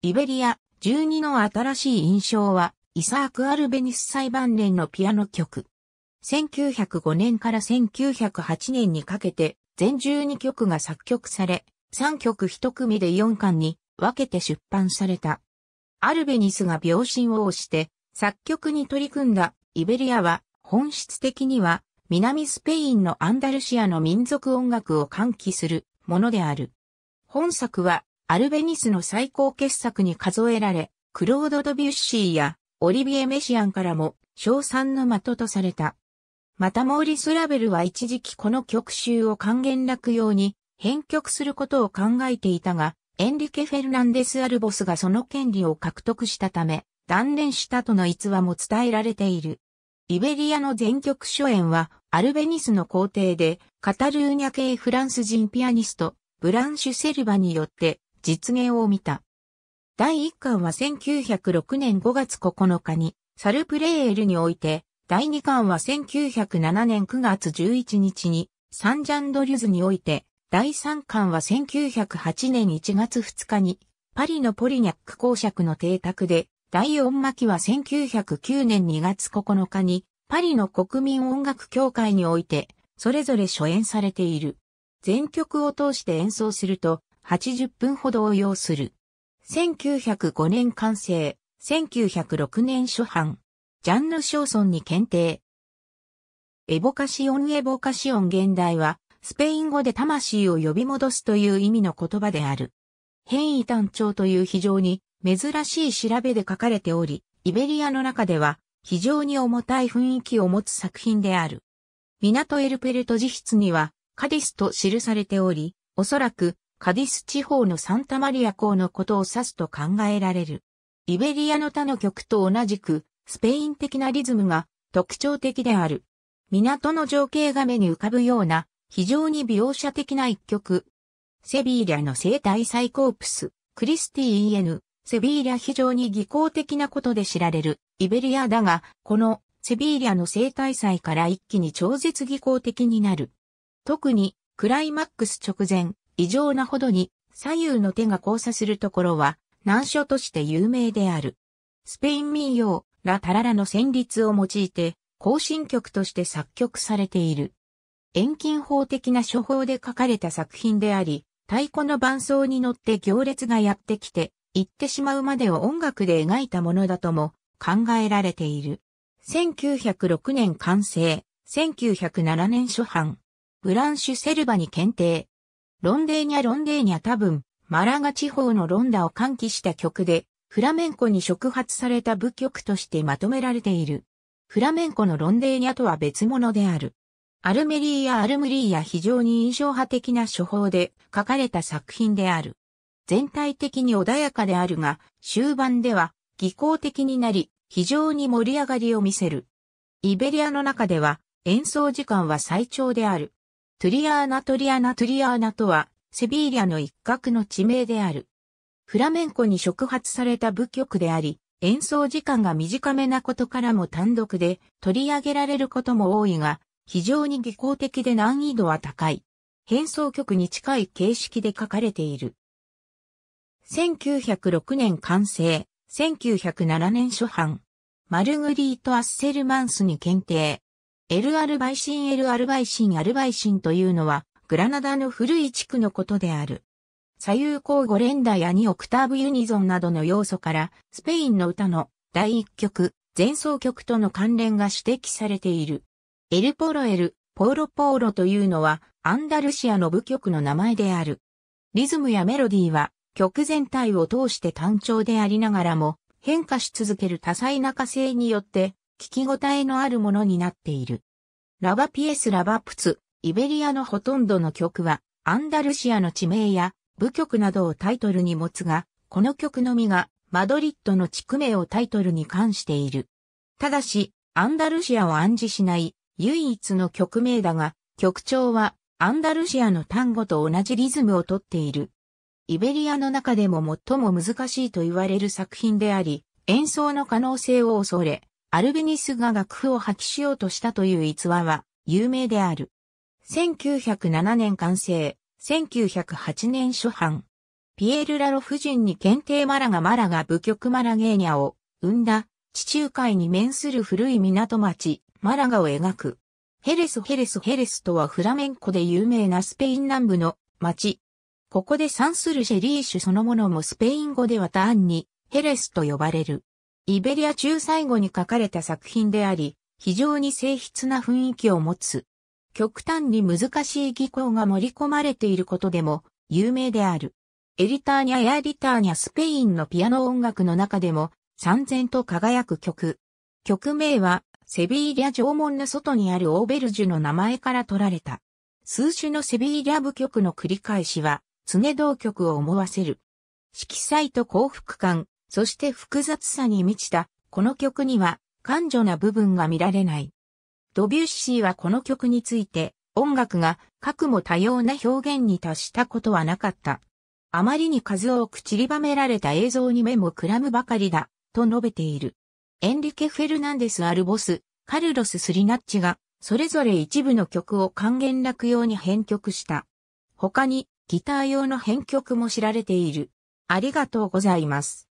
イベリア、12の新しい印象は、イサーク・アルベニス裁判連のピアノ曲。1905年から1908年にかけて、全12曲が作曲され、3曲1組で4巻に分けて出版された。アルベニスが秒針を押して作曲に取り組んだイベリアは本質的には南スペインのアンダルシアの民族音楽を喚起するものである。本作はアルベニスの最高傑作に数えられ、クロード・ドビュッシーやオリビエ・メシアンからも賞賛の的とされた。またモーリス・ラベルは一時期この曲集を還元楽用に編曲することを考えていたが、エンリケ・フェルナンデス・アルボスがその権利を獲得したため、断念したとの逸話も伝えられている。イベリアの全曲初演は、アルベニスの皇帝で、カタルーニャ系フランス人ピアニスト、ブランシュ・セルバによって、実現を見た。第1巻は1906年5月9日にサルプレーエルにおいて、第2巻は1907年9月11日にサンジャンドリュズにおいて、第3巻は1908年1月2日にパリのポリニャック公爵の邸宅で、第4巻は1909年2月9日にパリの国民音楽協会において、それぞれ初演されている。全曲を通して演奏すると、80分ほどを要する。1905年完成、1906年初版。ジャンヌ・ショーソンに検定。エボカシオン・エボカシオン現代は、スペイン語で魂を呼び戻すという意味の言葉である。変異単調という非常に珍しい調べで書かれており、イベリアの中では非常に重たい雰囲気を持つ作品である。港エルペルト自筆にはカディスと記されており、おそらくカディス地方のサンタマリア港のことを指すと考えられる。イベリアの他の曲と同じく、スペイン的なリズムが特徴的である。港の情景画面に浮かぶような、非常に描写的な一曲。セビーリャの生態サイコープス、クリスティーエヌ、セビーリャ非常に技巧的なことで知られる、イベリアだが、このセビーリャの生態祭から一気に超絶技巧的になる。特に、クライマックス直前、異常なほどに左右の手が交差するところは難所として有名である。スペイン民謡、ラ・タララの旋律を用いて、行進曲として作曲されている。遠近法的な処方で書かれた作品であり、太鼓の伴奏に乗って行列がやってきて、行ってしまうまでを音楽で描いたものだとも考えられている。1906年完成、1907年初版。ブランシュ・セルバに検定、ロンデーニャ・ロンデーニャ多分、マラガ地方のロンダを喚起した曲で、フラメンコに触発された舞曲としてまとめられている。フラメンコのロンデーニャとは別物である。アルメリーやアルムリーや非常に印象派的な手法で書かれた作品である。全体的に穏やかであるが、終盤では技巧的になり、非常に盛り上がりを見せる。イベリアの中では演奏時間は最長である。トゥリアーナトリアナトゥリアーナとは、セビーリャの一角の地名である。フラメンコに触発された舞曲であり、演奏時間が短めなことからも単独で取り上げられることも多いが、非常に技巧的で難易度は高い。変奏曲に近い形式で書かれている。1906年完成、1907年初版。マルグリート・アッセルマンスに検定、エルアルバイシンエルアルバイシンアルバイシンというのは、グラナダの古い地区のことである。左右交互連打や2オクターブユニゾンなどの要素から、スペインの歌の第一曲、前奏曲との関連が指摘されている。エルポロエル、ポーロポーロというのは、アンダルシアの部曲の名前である。リズムやメロディーは、曲全体を通して単調でありながらも、変化し続ける多彩な歌声によって、聞き応えのあるものになっている。ラバピエス・ラバプツ、イベリアのほとんどの曲は、アンダルシアの地名や部曲などをタイトルに持つが、この曲のみがマドリッドの地区名をタイトルに関している。ただし、アンダルシアを暗示しない唯一の曲名だが、曲調はアンダルシアの単語と同じリズムをとっている。イベリアの中でも最も難しいと言われる作品であり、演奏の可能性を恐れ、アルベニスが楽譜を破棄しようとしたという逸話は有名である。1907年完成、1908年初版。ピエール・ラロ夫人に検定マラガマラガ部局マラゲーニャを生んだ地中海に面する古い港町マラガを描く。ヘレスヘレスヘレスとはフラメンコで有名なスペイン南部の町。ここでンするシェリーシュそのものもスペイン語ではターンにヘレスと呼ばれる。イベリア中最後に書かれた作品であり、非常に静筆な雰囲気を持つ。極端に難しい技巧が盛り込まれていることでも有名である。エリターニャやリターニャスペインのピアノ音楽の中でも、三然と輝く曲。曲名は、セビーリャ縄文の外にあるオーベルジュの名前から取られた。数種のセビーリャ部曲の繰り返しは、常同曲を思わせる。色彩と幸福感、そして複雑さに満ちた、この曲には、感情な部分が見られない。ドビュッシーはこの曲について、音楽が、核も多様な表現に達したことはなかった。あまりに数多く散りばめられた映像に目もくらむばかりだ、と述べている。エンリケ・フェルナンデス・アルボス、カルロス・スリナッチが、それぞれ一部の曲を還元楽用に編曲した。他に、ギター用の編曲も知られている。ありがとうございます。